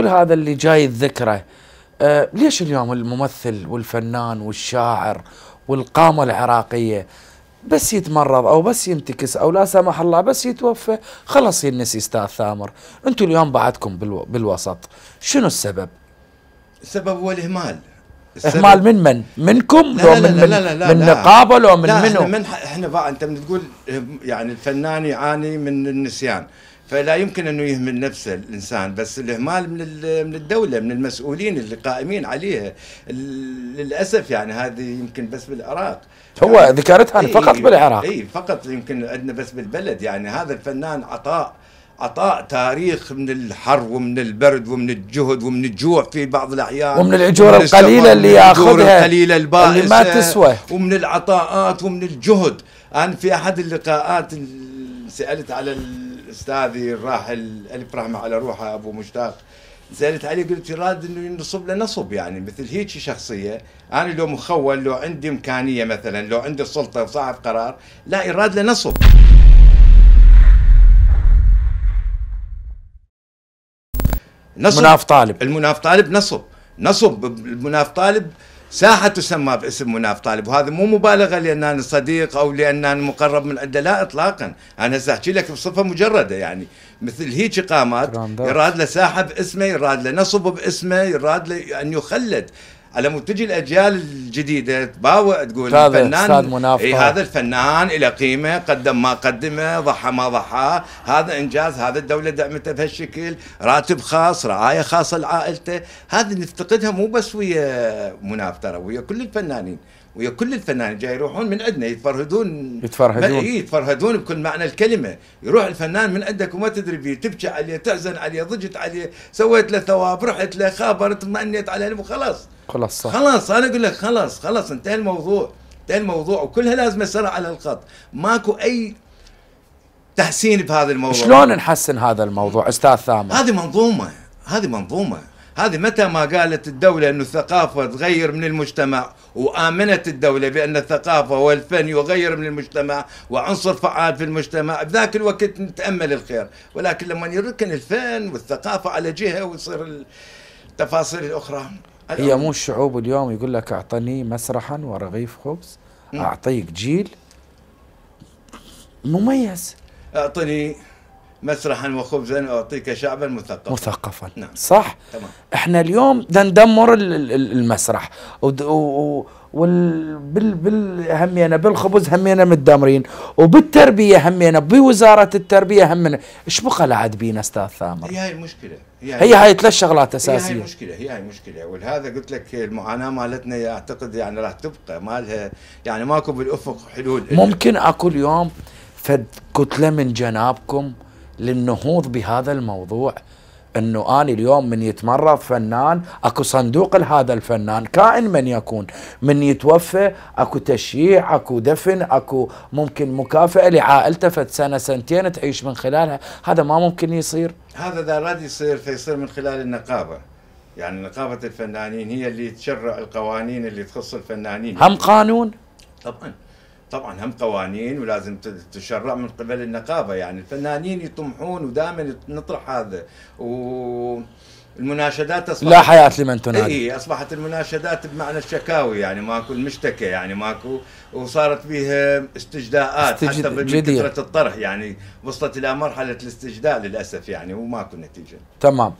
كل هذا اللي جاي تذكره أه ليش اليوم الممثل والفنان والشاعر والقامة العراقية بس يتمرض او بس ينتكس او لا سمح الله بس يتوفى خلاص ينسي استاذ ثامر انتم اليوم بعدكم بالو بالوسط شنو السبب السبب هو الاهمال اهمال من من منكم لا لو لا من لا لا لا لا من نقابه لو من منو احنا من احنا بقى انت تقول يعني الفنان يعاني من النسيان فلا يمكن انه يهمل نفسه الانسان بس الاهمال من من الدوله من المسؤولين اللي قائمين عليها للاسف يعني هذه يمكن بس بالعراق هو يعني ذكرتها إيه فقط إيه، بالعراق اي فقط يمكن عندنا بس بالبلد يعني هذا الفنان عطاء عطاء تاريخ من الحر ومن البرد ومن الجهد ومن الجوع في بعض الاحيان ومن الاجور القليله اللي ياخذها القليله البائسه اللي ما تسوى ومن العطاءات ومن الجهد انا في احد اللقاءات سالت على استاذي الراحل الف رحمه على روحه ابو مشتاق سالت عليه قلت يراد انه ينصب له نصب يعني مثل هيك شخصيه انا لو مخول لو عندي امكانيه مثلا لو عندي السلطه وصاحب قرار لا يراد له نصب نصب مناف طالب المناف طالب نصب نصب المناف طالب ساحة تسمى باسم مناف طالب وهذا مو مبالغة لأن أنا صديق أو لأن أنا مقرب من عنده لا إطلاقا أنا هسه أحكي لك بصفة مجردة يعني مثل هيك قامات يراد له ساحة باسمه يراد له نصب باسمه يراد له أن يخلد على مود تجي الاجيال الجديده تباوع تقول هذا الفنان مناف إيه هذا الفنان له قيمه قدم ما قدمه ضحى ما ضحى هذا انجاز هذا الدوله دعمته بهالشكل راتب خاص رعايه خاصه لعائلته هذه نفتقدها مو بس ويا مناف ترى ويا كل الفنانين ويا كل الفنانين جاي يروحون من عندنا يتفرهدون يتفرهدون إيه، يتفرهدون بكل معنى الكلمه يروح الفنان من عندك وما تدري بيه تبكي عليه تحزن عليه ضجت عليه سويت له ثواب رحت له خابر اطمئنيت عليه وخلاص خلاص صح. خلاص انا اقول لك خلاص خلاص انتهى الموضوع انتهى الموضوع وكلها لازم تصير على الخط ماكو اي تحسين بهذا الموضوع شلون نحسن هذا الموضوع استاذ ثامر هذه منظومه هذه منظومه هذه متى ما قالت الدولة أن الثقافة تغير من المجتمع وآمنت الدولة بأن الثقافة والفن يغير من المجتمع وعنصر فعال في المجتمع بذاك الوقت نتأمل الخير ولكن لما يركن الفن والثقافة على جهة ويصير التفاصيل الأخرى هي مو الشعوب اليوم يقول لك أعطني مسرحا ورغيف خبز أعطيك جيل مميز أعطني مسرحا وخبزا أعطيك شعبا مثقفا مثقفا نعم. صح تمام. احنا اليوم بدنا ندمر المسرح بال همينا بالخبز همينا متدمرين وبالتربيه همينا بوزاره التربيه همينا ايش بقى لعد بينا استاذ ثامر؟ هي هاي المشكله هي هاي, هي هاي ثلاث شغلات اساسيه هي هاي المشكله هي هاي المشكله ولهذا قلت لك المعاناه مالتنا اعتقد يعني راح تبقى ما لها يعني ماكو بالافق حلول ممكن اكو اليوم فد كتله من جنابكم للنهوض بهذا الموضوع انه انا اليوم من يتمرض فنان اكو صندوق لهذا الفنان كائن من يكون من يتوفى اكو تشييع اكو دفن اكو ممكن مكافاه لعائلته فد سنه سنتين تعيش من خلالها هذا ما ممكن يصير هذا اذا راد يصير فيصير من خلال النقابه يعني نقابه الفنانين هي اللي تشرع القوانين اللي تخص الفنانين هم قانون طبعا طبعا هم قوانين ولازم تشرع من قبل النقابه يعني الفنانين يطمحون ودائما نطرح هذا و المناشدات اصبحت لا حياه لمن تنادي اي اصبحت المناشدات بمعنى الشكاوي يعني ماكو المشتكى يعني ماكو وصارت بها استجداءات استجد... حتى فتره الطرح يعني وصلت الى مرحله الاستجداء للاسف يعني وماكو نتيجه تمام